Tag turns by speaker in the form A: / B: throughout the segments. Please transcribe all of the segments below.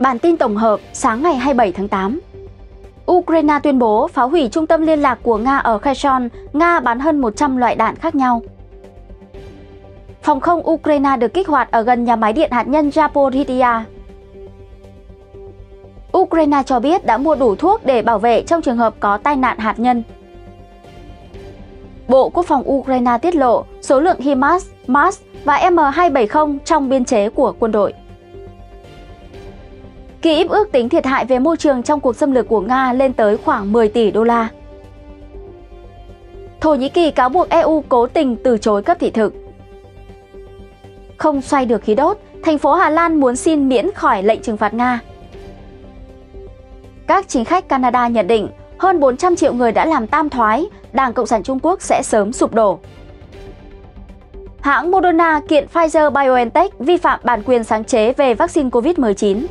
A: Bản tin tổng hợp sáng ngày 27 tháng 8 Ukraine tuyên bố phá hủy trung tâm liên lạc của Nga ở Kherson, Nga bán hơn 100 loại đạn khác nhau. Phòng không Ukraine được kích hoạt ở gần nhà máy điện hạt nhân Zaporizhia. Ukraine cho biết đã mua đủ thuốc để bảo vệ trong trường hợp có tai nạn hạt nhân. Bộ Quốc phòng Ukraine tiết lộ số lượng HIMARS, MARS và M270 trong biên chế của quân đội. Kyiv ước tính thiệt hại về môi trường trong cuộc xâm lược của Nga lên tới khoảng 10 tỷ đô la. Thổ Nhĩ Kỳ cáo buộc EU cố tình từ chối cấp thị thực. Không xoay được khí đốt, thành phố Hà Lan muốn xin miễn khỏi lệnh trừng phạt Nga. Các chính khách Canada nhận định hơn 400 triệu người đã làm tam thoái, Đảng Cộng sản Trung Quốc sẽ sớm sụp đổ. Hãng Moderna kiện Pfizer-BioNTech vi phạm bản quyền sáng chế về vaccine COVID-19.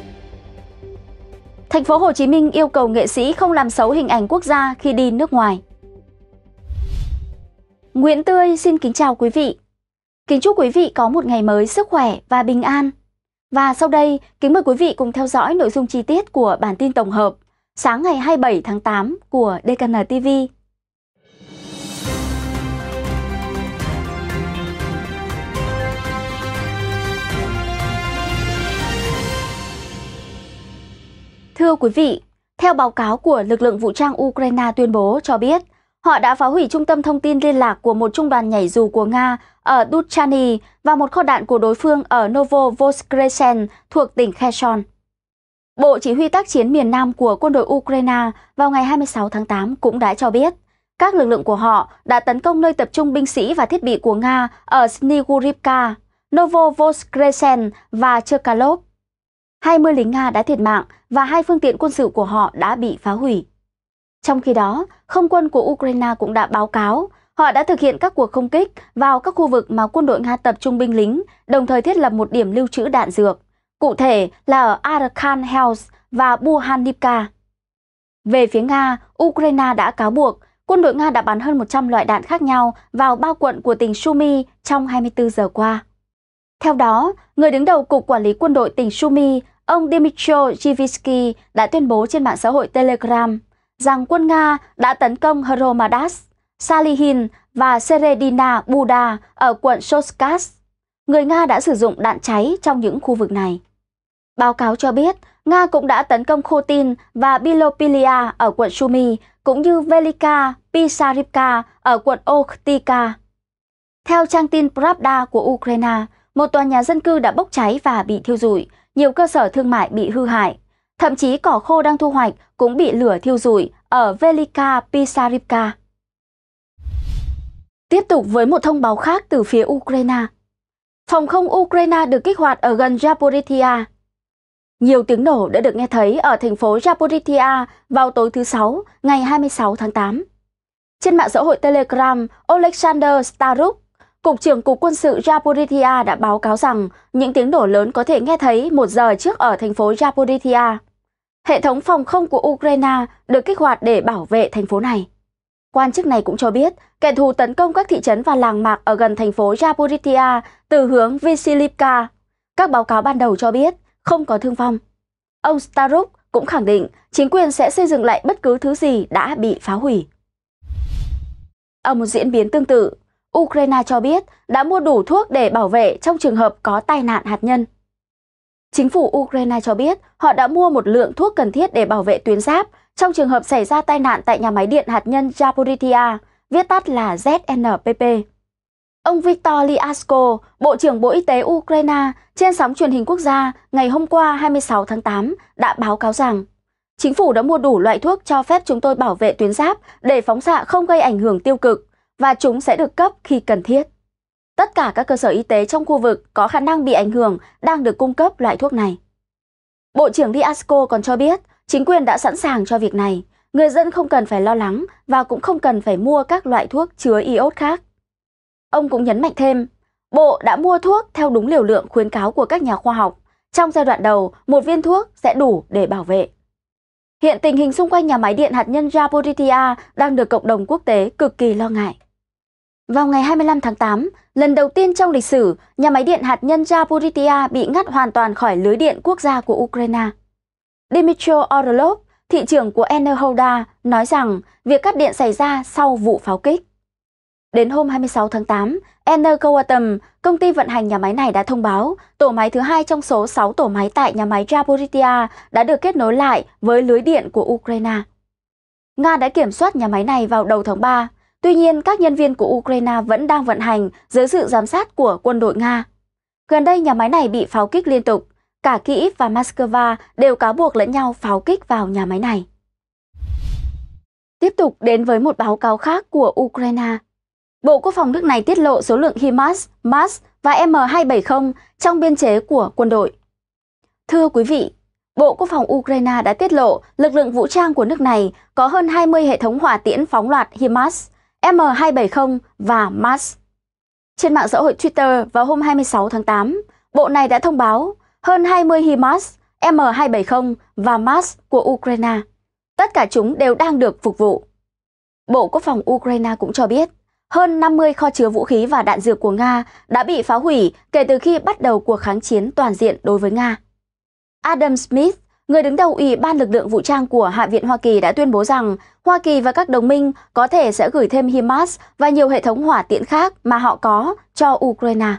A: Thành phố Hồ Chí Minh yêu cầu nghệ sĩ không làm xấu hình ảnh quốc gia khi đi nước ngoài. Nguyễn Tươi xin kính chào quý vị. Kính chúc quý vị có một ngày mới sức khỏe và bình an. Và sau đây, kính mời quý vị cùng theo dõi nội dung chi tiết của bản tin tổng hợp sáng ngày 27 tháng 8 của DKN TV. Thưa quý vị, theo báo cáo của lực lượng vũ trang Ukraine tuyên bố cho biết, họ đã phá hủy trung tâm thông tin liên lạc của một trung đoàn nhảy dù của Nga ở Duchani và một kho đạn của đối phương ở Novovoskreshen thuộc tỉnh Kherson. Bộ Chỉ huy tác chiến miền Nam của quân đội Ukraine vào ngày 26 tháng 8 cũng đã cho biết, các lực lượng của họ đã tấn công nơi tập trung binh sĩ và thiết bị của Nga ở Snigurivka, Novovoskreshen và Cherkalov. 20 lính Nga đã thiệt mạng và hai phương tiện quân sự của họ đã bị phá hủy. Trong khi đó, không quân của Ukraine cũng đã báo cáo họ đã thực hiện các cuộc không kích vào các khu vực mà quân đội Nga tập trung binh lính, đồng thời thiết lập một điểm lưu trữ đạn dược, cụ thể là ở Arkhan House và Buhanivka. Về phía Nga, Ukraine đã cáo buộc quân đội Nga đã bắn hơn 100 loại đạn khác nhau vào ba quận của tỉnh Sumy trong 24 giờ qua. Theo đó, người đứng đầu Cục Quản lý Quân đội tỉnh Sumi, ông Dmitro Zhivisky đã tuyên bố trên mạng xã hội Telegram rằng quân Nga đã tấn công Hromadas, Salihin và Seredina Buda ở quận Soskas. Người Nga đã sử dụng đạn cháy trong những khu vực này. Báo cáo cho biết, Nga cũng đã tấn công Khotin và Bilopilia ở quận Sumi, cũng như Velika Pisarivka ở quận Okhtika. Theo trang tin Pravda của Ukraine, một tòa nhà dân cư đã bốc cháy và bị thiêu rụi, nhiều cơ sở thương mại bị hư hại. Thậm chí cỏ khô đang thu hoạch cũng bị lửa thiêu rụi ở Velika Pisarivka. Tiếp tục với một thông báo khác từ phía Ukraine. Phòng không Ukraine được kích hoạt ở gần Zaporizhia. Nhiều tiếng nổ đã được nghe thấy ở thành phố Zaporizhia vào tối thứ Sáu, ngày 26 tháng 8. Trên mạng xã hội Telegram, Alexander Staruk, Cục trưởng Cục Quân sự Zaporizhia đã báo cáo rằng những tiếng nổ lớn có thể nghe thấy một giờ trước ở thành phố Zaporizhia. Hệ thống phòng không của Ukraine được kích hoạt để bảo vệ thành phố này. Quan chức này cũng cho biết kẻ thù tấn công các thị trấn và làng mạc ở gần thành phố Zaporizhia từ hướng Visilivka. Các báo cáo ban đầu cho biết không có thương vong. Ông Staruk cũng khẳng định chính quyền sẽ xây dựng lại bất cứ thứ gì đã bị phá hủy. Ở một diễn biến tương tự, Ukraine cho biết đã mua đủ thuốc để bảo vệ trong trường hợp có tai nạn hạt nhân. Chính phủ Ukraine cho biết họ đã mua một lượng thuốc cần thiết để bảo vệ tuyến giáp trong trường hợp xảy ra tai nạn tại nhà máy điện hạt nhân Zaporizhia, viết tắt là ZNPP. Ông Viktor Liasko, Bộ trưởng Bộ Y tế Ukraine, trên sóng truyền hình quốc gia ngày hôm qua 26 tháng 8 đã báo cáo rằng Chính phủ đã mua đủ loại thuốc cho phép chúng tôi bảo vệ tuyến giáp để phóng xạ không gây ảnh hưởng tiêu cực và chúng sẽ được cấp khi cần thiết. Tất cả các cơ sở y tế trong khu vực có khả năng bị ảnh hưởng đang được cung cấp loại thuốc này. Bộ trưởng Diasco còn cho biết chính quyền đã sẵn sàng cho việc này, người dân không cần phải lo lắng và cũng không cần phải mua các loại thuốc chứa iốt khác. Ông cũng nhấn mạnh thêm, Bộ đã mua thuốc theo đúng liều lượng khuyến cáo của các nhà khoa học. Trong giai đoạn đầu, một viên thuốc sẽ đủ để bảo vệ. Hiện tình hình xung quanh nhà máy điện hạt nhân Zaporizhia đang được cộng đồng quốc tế cực kỳ lo ngại. Vào ngày 25 tháng 8, lần đầu tiên trong lịch sử, nhà máy điện hạt nhân Zaporizhia bị ngắt hoàn toàn khỏi lưới điện quốc gia của Ukraine. Dmitry Orlov, thị trưởng của Enerhoda, nói rằng việc cắt điện xảy ra sau vụ pháo kích. Đến hôm 26 tháng 8, Energoatom, công ty vận hành nhà máy này đã thông báo tổ máy thứ hai trong số 6 tổ máy tại nhà máy Zaporizhia đã được kết nối lại với lưới điện của Ukraine. Nga đã kiểm soát nhà máy này vào đầu tháng 3 Tuy nhiên, các nhân viên của Ukraine vẫn đang vận hành dưới sự giám sát của quân đội Nga. Gần đây, nhà máy này bị pháo kích liên tục. Cả Kyiv và Moscow đều cáo buộc lẫn nhau pháo kích vào nhà máy này. Tiếp tục đến với một báo cáo khác của Ukraine. Bộ Quốc phòng nước này tiết lộ số lượng HIMARS, MARS và M270 trong biên chế của quân đội. Thưa quý vị, Bộ Quốc phòng Ukraine đã tiết lộ lực lượng vũ trang của nước này có hơn 20 hệ thống hỏa tiễn phóng loạt HIMARS, M270 và Mars. Trên mạng xã hội Twitter vào hôm 26 tháng 8, bộ này đã thông báo hơn 20 HIMARS M270 và Mars của Ukraine. Tất cả chúng đều đang được phục vụ. Bộ Quốc phòng Ukraine cũng cho biết, hơn 50 kho chứa vũ khí và đạn dược của Nga đã bị phá hủy kể từ khi bắt đầu cuộc kháng chiến toàn diện đối với Nga. Adam Smith, người đứng đầu Ủy ban lực lượng vũ trang của Hạ viện Hoa Kỳ đã tuyên bố rằng Hoa Kỳ và các đồng minh có thể sẽ gửi thêm HIMARS và nhiều hệ thống hỏa tiễn khác mà họ có cho Ukraine.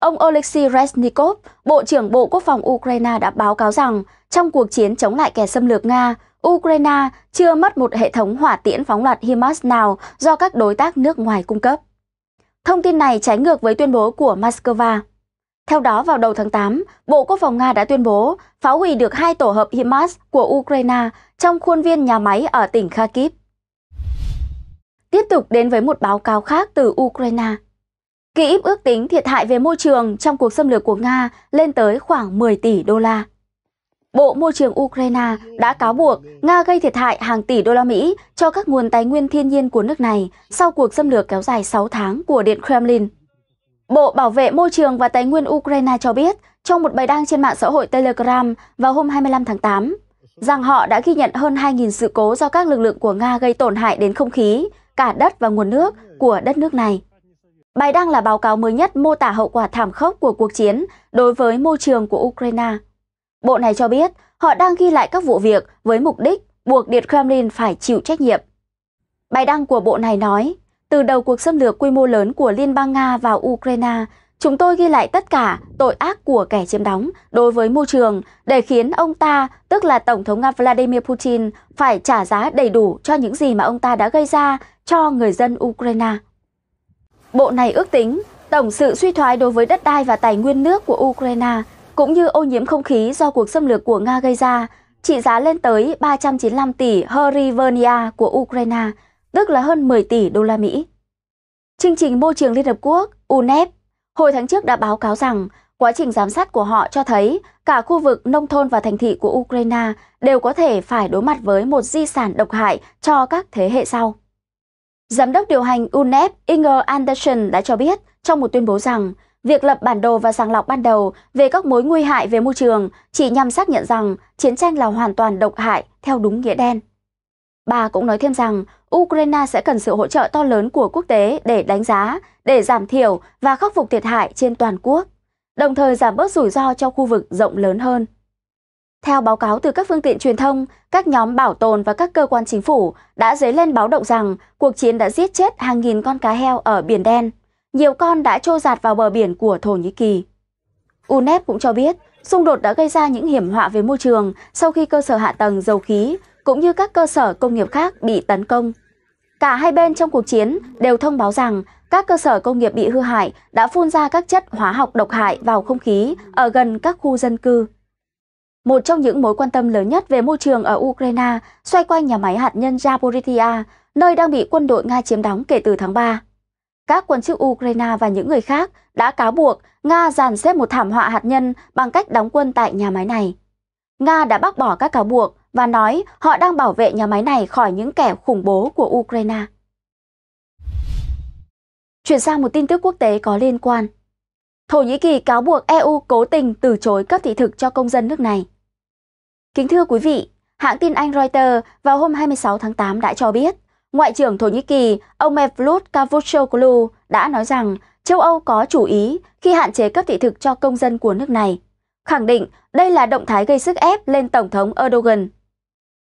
A: Ông Oleksiy Reznikov, Bộ trưởng Bộ Quốc phòng Ukraine đã báo cáo rằng trong cuộc chiến chống lại kẻ xâm lược Nga, Ukraine chưa mất một hệ thống hỏa tiễn phóng loạt HIMARS nào do các đối tác nước ngoài cung cấp. Thông tin này trái ngược với tuyên bố của Moscow. Theo đó, vào đầu tháng 8, Bộ Quốc phòng Nga đã tuyên bố phá hủy được hai tổ hợp HIMARS của Ukraine trong khuôn viên nhà máy ở tỉnh Kharkiv. Tiếp tục đến với một báo cáo khác từ Ukraine. Kyiv ước tính thiệt hại về môi trường trong cuộc xâm lược của Nga lên tới khoảng 10 tỷ đô la. Bộ Môi trường Ukraine đã cáo buộc Nga gây thiệt hại hàng tỷ đô la Mỹ cho các nguồn tài nguyên thiên nhiên của nước này sau cuộc xâm lược kéo dài 6 tháng của Điện Kremlin. Bộ Bảo vệ Môi trường và Tài nguyên Ukraine cho biết trong một bài đăng trên mạng xã hội Telegram vào hôm 25 tháng 8 rằng họ đã ghi nhận hơn 2.000 sự cố do các lực lượng của Nga gây tổn hại đến không khí, cả đất và nguồn nước của đất nước này. Bài đăng là báo cáo mới nhất mô tả hậu quả thảm khốc của cuộc chiến đối với môi trường của Ukraine. Bộ này cho biết họ đang ghi lại các vụ việc với mục đích buộc Điện Kremlin phải chịu trách nhiệm. Bài đăng của bộ này nói, từ đầu cuộc xâm lược quy mô lớn của Liên bang Nga vào Ukraine, chúng tôi ghi lại tất cả tội ác của kẻ chiếm đóng đối với môi trường để khiến ông ta, tức là Tổng thống Nga Vladimir Putin, phải trả giá đầy đủ cho những gì mà ông ta đã gây ra cho người dân Ukraine. Bộ này ước tính tổng sự suy thoái đối với đất đai và tài nguyên nước của Ukraine cũng như ô nhiễm không khí do cuộc xâm lược của Nga gây ra trị giá lên tới 395 tỷ hryvnia của Ukraine, tức là hơn 10 tỷ đô la Mỹ. Chương trình Môi trường Liên Hợp Quốc, UNEP, hồi tháng trước đã báo cáo rằng quá trình giám sát của họ cho thấy cả khu vực nông thôn và thành thị của Ukraine đều có thể phải đối mặt với một di sản độc hại cho các thế hệ sau. Giám đốc điều hành UNEP Inger Andersen đã cho biết trong một tuyên bố rằng việc lập bản đồ và sàng lọc ban đầu về các mối nguy hại về môi trường chỉ nhằm xác nhận rằng chiến tranh là hoàn toàn độc hại theo đúng nghĩa đen. Bà cũng nói thêm rằng Ukraine sẽ cần sự hỗ trợ to lớn của quốc tế để đánh giá, để giảm thiểu và khắc phục thiệt hại trên toàn quốc, đồng thời giảm bớt rủi ro cho khu vực rộng lớn hơn. Theo báo cáo từ các phương tiện truyền thông, các nhóm bảo tồn và các cơ quan chính phủ đã dấy lên báo động rằng cuộc chiến đã giết chết hàng nghìn con cá heo ở Biển Đen. Nhiều con đã trôi giạt vào bờ biển của Thổ Nhĩ Kỳ. UNEP cũng cho biết, xung đột đã gây ra những hiểm họa về môi trường sau khi cơ sở hạ tầng dầu khí cũng như các cơ sở công nghiệp khác bị tấn công. Cả hai bên trong cuộc chiến đều thông báo rằng các cơ sở công nghiệp bị hư hại đã phun ra các chất hóa học độc hại vào không khí ở gần các khu dân cư. Một trong những mối quan tâm lớn nhất về môi trường ở Ukraine xoay quanh nhà máy hạt nhân Zaporizhia, nơi đang bị quân đội Nga chiếm đóng kể từ tháng 3. Các quan chức Ukraine và những người khác đã cáo buộc Nga dàn xếp một thảm họa hạt nhân bằng cách đóng quân tại nhà máy này. Nga đã bác bỏ các cáo buộc và nói họ đang bảo vệ nhà máy này khỏi những kẻ khủng bố của Ukraine. Chuyển sang một tin tức quốc tế có liên quan. Thổ Nhĩ Kỳ cáo buộc EU cố tình từ chối cấp thị thực cho công dân nước này. Kính thưa quý vị, hãng tin Anh Reuters vào hôm 26 tháng 8 đã cho biết, Ngoại trưởng Thổ Nhĩ Kỳ ông Mevlut Cavusoglu đã nói rằng châu Âu có chủ ý khi hạn chế cấp thị thực cho công dân của nước này, khẳng định đây là động thái gây sức ép lên Tổng thống Erdogan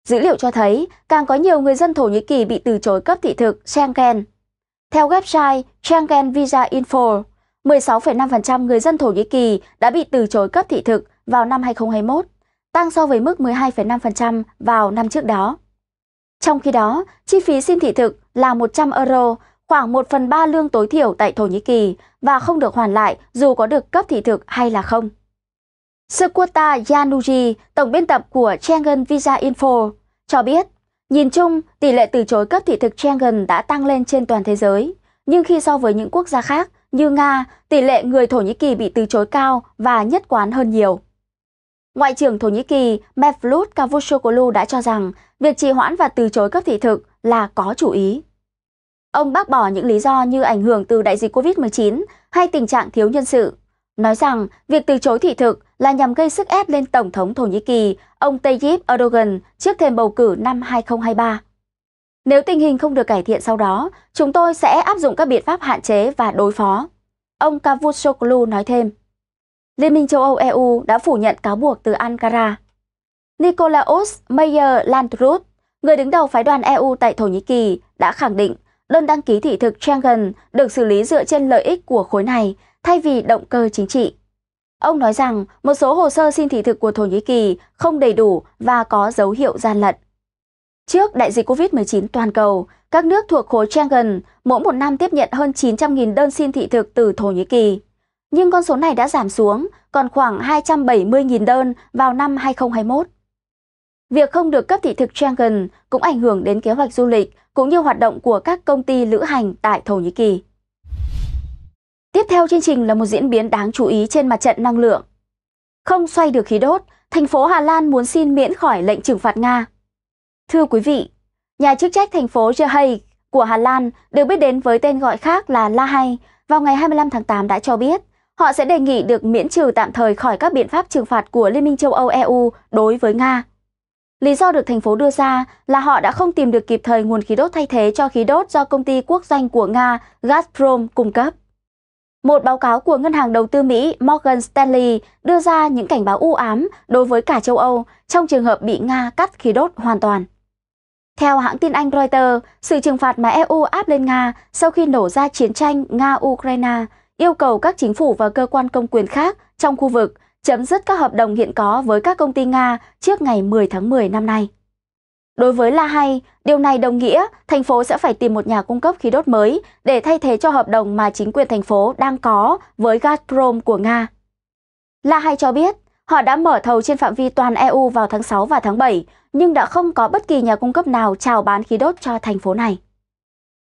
A: Dữ liệu cho thấy càng có nhiều người dân Thổ Nhĩ Kỳ bị từ chối cấp thị thực Schengen. Theo website Schengen Visa Info, 16,5% người dân Thổ Nhĩ Kỳ đã bị từ chối cấp thị thực vào năm 2021, tăng so với mức 12,5% vào năm trước đó. Trong khi đó, chi phí xin thị thực là 100 euro, khoảng 1 phần 3 lương tối thiểu tại Thổ Nhĩ Kỳ và không được hoàn lại dù có được cấp thị thực hay là không. Sekuta Yanuji, tổng biên tập của Schengen Visa Info, cho biết, nhìn chung, tỷ lệ từ chối cấp thị thực Schengen đã tăng lên trên toàn thế giới, nhưng khi so với những quốc gia khác như Nga, tỷ lệ người Thổ Nhĩ Kỳ bị từ chối cao và nhất quán hơn nhiều. Ngoại trưởng Thổ Nhĩ Kỳ Mevlut Cavusoglu đã cho rằng việc trì hoãn và từ chối cấp thị thực là có chủ ý. Ông bác bỏ những lý do như ảnh hưởng từ đại dịch COVID-19 hay tình trạng thiếu nhân sự nói rằng việc từ chối thị thực là nhằm gây sức ép lên Tổng thống Thổ Nhĩ Kỳ, ông Tayyip Erdogan trước thêm bầu cử năm 2023. Nếu tình hình không được cải thiện sau đó, chúng tôi sẽ áp dụng các biện pháp hạn chế và đối phó. Ông Cavusoglu nói thêm. Liên minh châu Âu EU đã phủ nhận cáo buộc từ Ankara. Nikolaos Meyer Landrut, người đứng đầu phái đoàn EU tại Thổ Nhĩ Kỳ, đã khẳng định đơn đăng ký thị thực Schengen được xử lý dựa trên lợi ích của khối này thay vì động cơ chính trị. Ông nói rằng một số hồ sơ xin thị thực của Thổ Nhĩ Kỳ không đầy đủ và có dấu hiệu gian lận. Trước đại dịch COVID-19 toàn cầu, các nước thuộc khối Schengen mỗi một năm tiếp nhận hơn 900.000 đơn xin thị thực từ Thổ Nhĩ Kỳ. Nhưng con số này đã giảm xuống còn khoảng 270.000 đơn vào năm 2021. Việc không được cấp thị thực Schengen cũng ảnh hưởng đến kế hoạch du lịch cũng như hoạt động của các công ty lữ hành tại Thổ Nhĩ Kỳ. Tiếp theo chương trình là một diễn biến đáng chú ý trên mặt trận năng lượng. Không xoay được khí đốt, thành phố Hà Lan muốn xin miễn khỏi lệnh trừng phạt Nga. Thưa quý vị, nhà chức trách thành phố The Hague của Hà Lan được biết đến với tên gọi khác là La Hay vào ngày 25 tháng 8 đã cho biết họ sẽ đề nghị được miễn trừ tạm thời khỏi các biện pháp trừng phạt của Liên minh châu Âu EU đối với Nga. Lý do được thành phố đưa ra là họ đã không tìm được kịp thời nguồn khí đốt thay thế cho khí đốt do công ty quốc doanh của Nga Gazprom cung cấp. Một báo cáo của ngân hàng đầu tư Mỹ Morgan Stanley đưa ra những cảnh báo u ám đối với cả châu Âu trong trường hợp bị Nga cắt khí đốt hoàn toàn. Theo hãng tin Anh Reuters, sự trừng phạt mà EU áp lên Nga sau khi nổ ra chiến tranh Nga-Ukraine yêu cầu các chính phủ và cơ quan công quyền khác trong khu vực chấm dứt các hợp đồng hiện có với các công ty Nga trước ngày 10 tháng 10 năm nay. Đối với La Hay, điều này đồng nghĩa thành phố sẽ phải tìm một nhà cung cấp khí đốt mới để thay thế cho hợp đồng mà chính quyền thành phố đang có với Gazprom của Nga. La Hay cho biết, họ đã mở thầu trên phạm vi toàn EU vào tháng 6 và tháng 7, nhưng đã không có bất kỳ nhà cung cấp nào chào bán khí đốt cho thành phố này.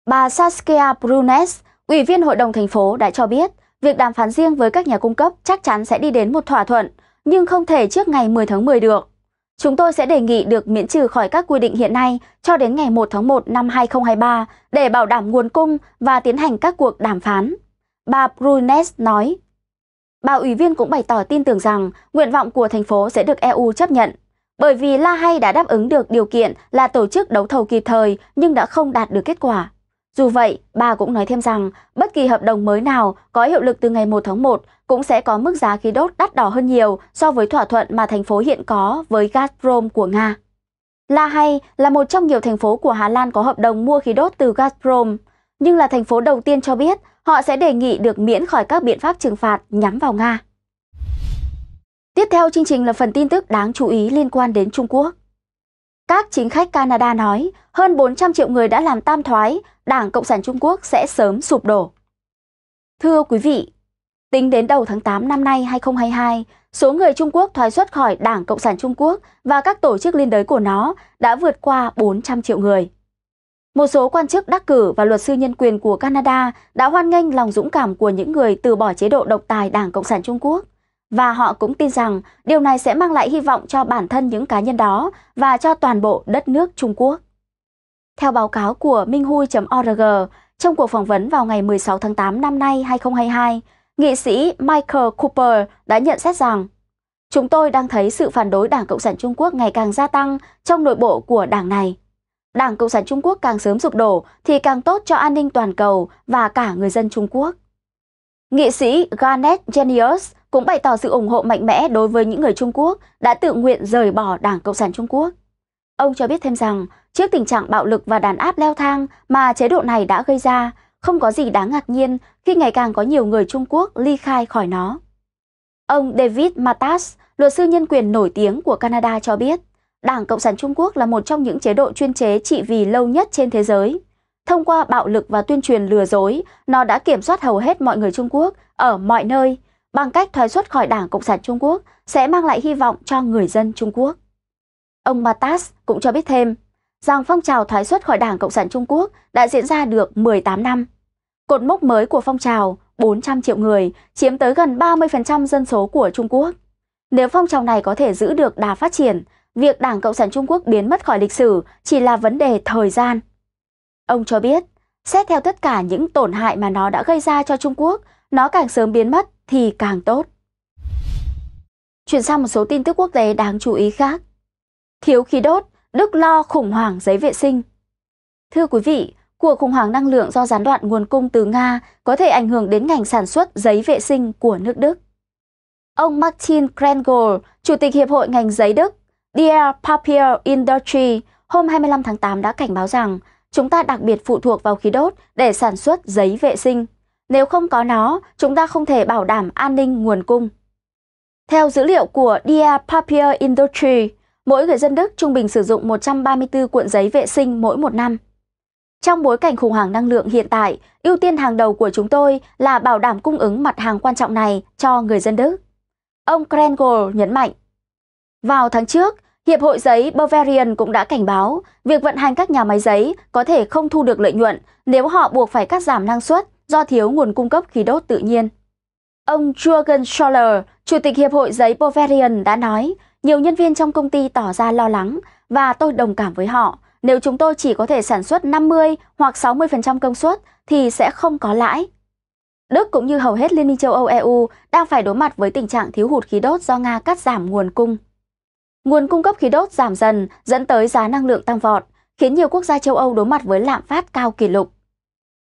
A: Bà Saskia Brunes, ủy viên hội đồng thành phố đã cho biết, việc đàm phán riêng với các nhà cung cấp chắc chắn sẽ đi đến một thỏa thuận, nhưng không thể trước ngày 10 tháng 10 được. Chúng tôi sẽ đề nghị được miễn trừ khỏi các quy định hiện nay cho đến ngày 1 tháng 1 năm 2023 để bảo đảm nguồn cung và tiến hành các cuộc đàm phán. Bà Brunes nói. Bà ủy viên cũng bày tỏ tin tưởng rằng nguyện vọng của thành phố sẽ được EU chấp nhận, bởi vì La Hay đã đáp ứng được điều kiện là tổ chức đấu thầu kịp thời nhưng đã không đạt được kết quả. Dù vậy, bà cũng nói thêm rằng bất kỳ hợp đồng mới nào có hiệu lực từ ngày 1 tháng 1 cũng sẽ có mức giá khí đốt đắt đỏ hơn nhiều so với thỏa thuận mà thành phố hiện có với Gazprom của Nga. La Hay là một trong nhiều thành phố của Hà Lan có hợp đồng mua khí đốt từ Gazprom, nhưng là thành phố đầu tiên cho biết họ sẽ đề nghị được miễn khỏi các biện pháp trừng phạt nhắm vào Nga. Tiếp theo chương trình là phần tin tức đáng chú ý liên quan đến Trung Quốc. Các chính khách Canada nói hơn 400 triệu người đã làm tam thoái Đảng Cộng sản Trung Quốc sẽ sớm sụp đổ. Thưa quý vị, tính đến đầu tháng 8 năm nay 2022, số người Trung Quốc thoái xuất khỏi Đảng Cộng sản Trung Quốc và các tổ chức liên đới của nó đã vượt qua 400 triệu người. Một số quan chức đắc cử và luật sư nhân quyền của Canada đã hoan nghênh lòng dũng cảm của những người từ bỏ chế độ độc tài Đảng Cộng sản Trung Quốc và họ cũng tin rằng điều này sẽ mang lại hy vọng cho bản thân những cá nhân đó và cho toàn bộ đất nước Trung Quốc. Theo báo cáo của minhhui.org, trong cuộc phỏng vấn vào ngày 16 tháng 8 năm nay 2022, nghị sĩ Michael Cooper đã nhận xét rằng Chúng tôi đang thấy sự phản đối Đảng Cộng sản Trung Quốc ngày càng gia tăng trong nội bộ của đảng này. Đảng Cộng sản Trung Quốc càng sớm sụp đổ thì càng tốt cho an ninh toàn cầu và cả người dân Trung Quốc. Nghị sĩ Garnet Genius cũng bày tỏ sự ủng hộ mạnh mẽ đối với những người Trung Quốc đã tự nguyện rời bỏ Đảng Cộng sản Trung Quốc. Ông cho biết thêm rằng, trước tình trạng bạo lực và đàn áp leo thang mà chế độ này đã gây ra, không có gì đáng ngạc nhiên khi ngày càng có nhiều người Trung Quốc ly khai khỏi nó. Ông David Matas, luật sư nhân quyền nổi tiếng của Canada cho biết, Đảng Cộng sản Trung Quốc là một trong những chế độ chuyên chế trị vì lâu nhất trên thế giới. Thông qua bạo lực và tuyên truyền lừa dối, nó đã kiểm soát hầu hết mọi người Trung Quốc ở mọi nơi bằng cách thoái xuất khỏi Đảng Cộng sản Trung Quốc sẽ mang lại hy vọng cho người dân Trung Quốc. Ông Matas cũng cho biết thêm rằng phong trào thoái xuất khỏi Đảng Cộng sản Trung Quốc đã diễn ra được 18 năm. Cột mốc mới của phong trào 400 triệu người chiếm tới gần 30% dân số của Trung Quốc. Nếu phong trào này có thể giữ được đà phát triển, việc Đảng Cộng sản Trung Quốc biến mất khỏi lịch sử chỉ là vấn đề thời gian. Ông cho biết, xét theo tất cả những tổn hại mà nó đã gây ra cho Trung Quốc, nó càng sớm biến mất thì càng tốt. Chuyển sang một số tin tức quốc tế đáng chú ý khác. Thiếu khí đốt, Đức lo khủng hoảng giấy vệ sinh. Thưa quý vị, cuộc khủng hoảng năng lượng do gián đoạn nguồn cung từ Nga có thể ảnh hưởng đến ngành sản xuất giấy vệ sinh của nước Đức. Ông Martin Krengel, Chủ tịch Hiệp hội ngành giấy Đức, Der Papier industry hôm 25 tháng 8 đã cảnh báo rằng chúng ta đặc biệt phụ thuộc vào khí đốt để sản xuất giấy vệ sinh. Nếu không có nó, chúng ta không thể bảo đảm an ninh nguồn cung. Theo dữ liệu của Der Papier industry Mỗi người dân Đức trung bình sử dụng 134 cuộn giấy vệ sinh mỗi một năm. Trong bối cảnh khủng hoảng năng lượng hiện tại, ưu tiên hàng đầu của chúng tôi là bảo đảm cung ứng mặt hàng quan trọng này cho người dân Đức. Ông Krengel nhấn mạnh. Vào tháng trước, Hiệp hội giấy Bavarian cũng đã cảnh báo việc vận hành các nhà máy giấy có thể không thu được lợi nhuận nếu họ buộc phải cắt giảm năng suất do thiếu nguồn cung cấp khí đốt tự nhiên. Ông Jürgen Scholler, Chủ tịch Hiệp hội giấy Bavarian đã nói nhiều nhân viên trong công ty tỏ ra lo lắng và tôi đồng cảm với họ. Nếu chúng tôi chỉ có thể sản xuất 50 hoặc 60% công suất thì sẽ không có lãi. Đức cũng như hầu hết Liên minh châu Âu EU đang phải đối mặt với tình trạng thiếu hụt khí đốt do Nga cắt giảm nguồn cung. Nguồn cung cấp khí đốt giảm dần dẫn tới giá năng lượng tăng vọt, khiến nhiều quốc gia châu Âu đối mặt với lạm phát cao kỷ lục.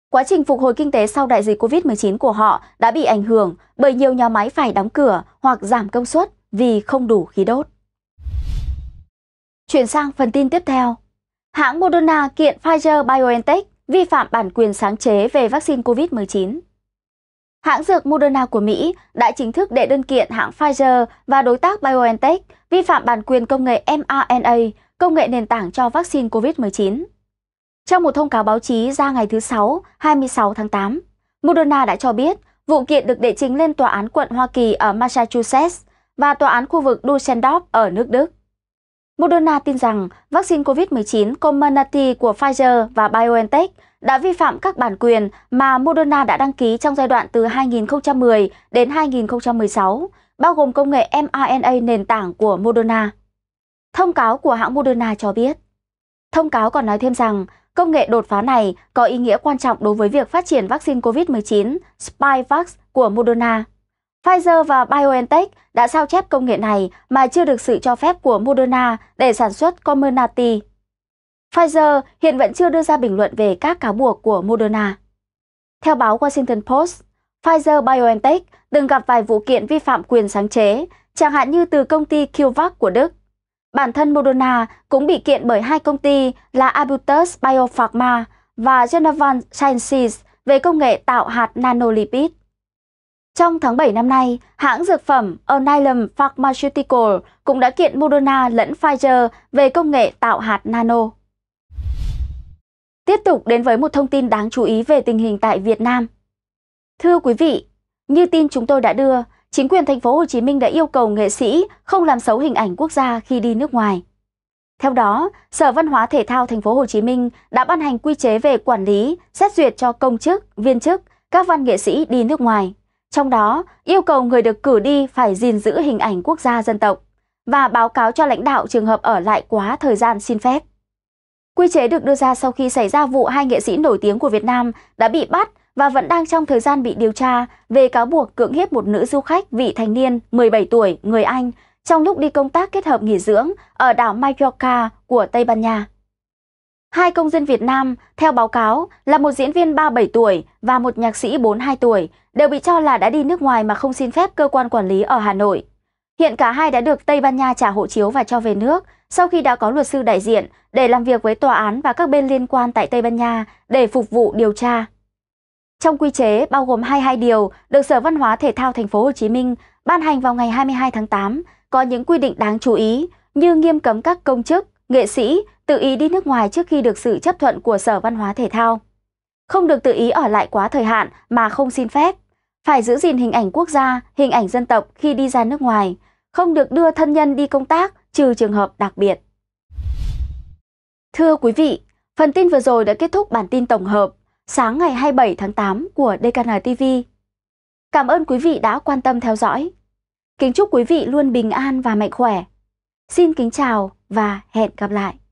A: Quá trình phục hồi kinh tế sau đại dịch Covid-19 của họ đã bị ảnh hưởng bởi nhiều nhà máy phải đóng cửa hoặc giảm công suất vì không đủ khí đốt. Chuyển sang phần tin tiếp theo. Hãng Moderna kiện Pfizer-BioNTech vi phạm bản quyền sáng chế về vaccine COVID-19. Hãng dược Moderna của Mỹ đã chính thức đệ đơn kiện hãng Pfizer và đối tác BioNTech vi phạm bản quyền công nghệ mRNA, công nghệ nền tảng cho vaccine COVID-19. Trong một thông cáo báo chí ra ngày thứ Sáu, 26 tháng 8, Moderna đã cho biết vụ kiện được đệ trình lên Tòa án quận Hoa Kỳ ở Massachusetts và Tòa án khu vực Dusseldorf ở nước Đức. Moderna tin rằng vaccine COVID-19 Comirnaty của Pfizer và BioNTech đã vi phạm các bản quyền mà Moderna đã đăng ký trong giai đoạn từ 2010 đến 2016, bao gồm công nghệ mRNA nền tảng của Moderna. Thông cáo của hãng Moderna cho biết. Thông cáo còn nói thêm rằng công nghệ đột phá này có ý nghĩa quan trọng đối với việc phát triển vaccine COVID-19 Spikevax của Moderna. Pfizer và BioNTech đã sao chép công nghệ này mà chưa được sự cho phép của Moderna để sản xuất Comirnaty. Pfizer hiện vẫn chưa đưa ra bình luận về các cáo buộc của Moderna. Theo báo Washington Post, Pfizer-BioNTech từng gặp vài vụ kiện vi phạm quyền sáng chế, chẳng hạn như từ công ty CureVac của Đức. Bản thân Moderna cũng bị kiện bởi hai công ty là Abutus Biopharma và Genovan Sciences về công nghệ tạo hạt nanolipid. Trong tháng 7 năm nay, hãng dược phẩm Alnylam pharmaceutical cũng đã kiện Moderna lẫn Pfizer về công nghệ tạo hạt nano. Tiếp tục đến với một thông tin đáng chú ý về tình hình tại Việt Nam. Thưa quý vị, như tin chúng tôi đã đưa, chính quyền thành phố Hồ Chí Minh đã yêu cầu nghệ sĩ không làm xấu hình ảnh quốc gia khi đi nước ngoài. Theo đó, Sở Văn hóa Thể thao thành phố Hồ Chí Minh đã ban hành quy chế về quản lý, xét duyệt cho công chức, viên chức, các văn nghệ sĩ đi nước ngoài. Trong đó, yêu cầu người được cử đi phải gìn giữ hình ảnh quốc gia dân tộc và báo cáo cho lãnh đạo trường hợp ở lại quá thời gian xin phép. Quy chế được đưa ra sau khi xảy ra vụ hai nghệ sĩ nổi tiếng của Việt Nam đã bị bắt và vẫn đang trong thời gian bị điều tra về cáo buộc cưỡng hiếp một nữ du khách vị thành niên 17 tuổi người Anh trong lúc đi công tác kết hợp nghỉ dưỡng ở đảo Mallorca của Tây Ban Nha. Hai công dân Việt Nam, theo báo cáo, là một diễn viên 37 tuổi và một nhạc sĩ 42 tuổi, đều bị cho là đã đi nước ngoài mà không xin phép cơ quan quản lý ở Hà Nội. Hiện cả hai đã được Tây Ban Nha trả hộ chiếu và cho về nước sau khi đã có luật sư đại diện để làm việc với tòa án và các bên liên quan tại Tây Ban Nha để phục vụ điều tra. Trong quy chế bao gồm 22 điều được Sở Văn hóa Thể thao Thành phố Hồ Chí Minh ban hành vào ngày 22 tháng 8 có những quy định đáng chú ý như nghiêm cấm các công chức, nghệ sĩ tự ý đi nước ngoài trước khi được sự chấp thuận của Sở Văn hóa Thể thao. Không được tự ý ở lại quá thời hạn mà không xin phép. Phải giữ gìn hình ảnh quốc gia, hình ảnh dân tộc khi đi ra nước ngoài. Không được đưa thân nhân đi công tác trừ trường hợp đặc biệt. Thưa quý vị, phần tin vừa rồi đã kết thúc bản tin tổng hợp sáng ngày 27 tháng 8 của DKN TV. Cảm ơn quý vị đã quan tâm theo dõi. Kính chúc quý vị luôn bình an và mạnh khỏe. Xin kính chào và hẹn gặp lại.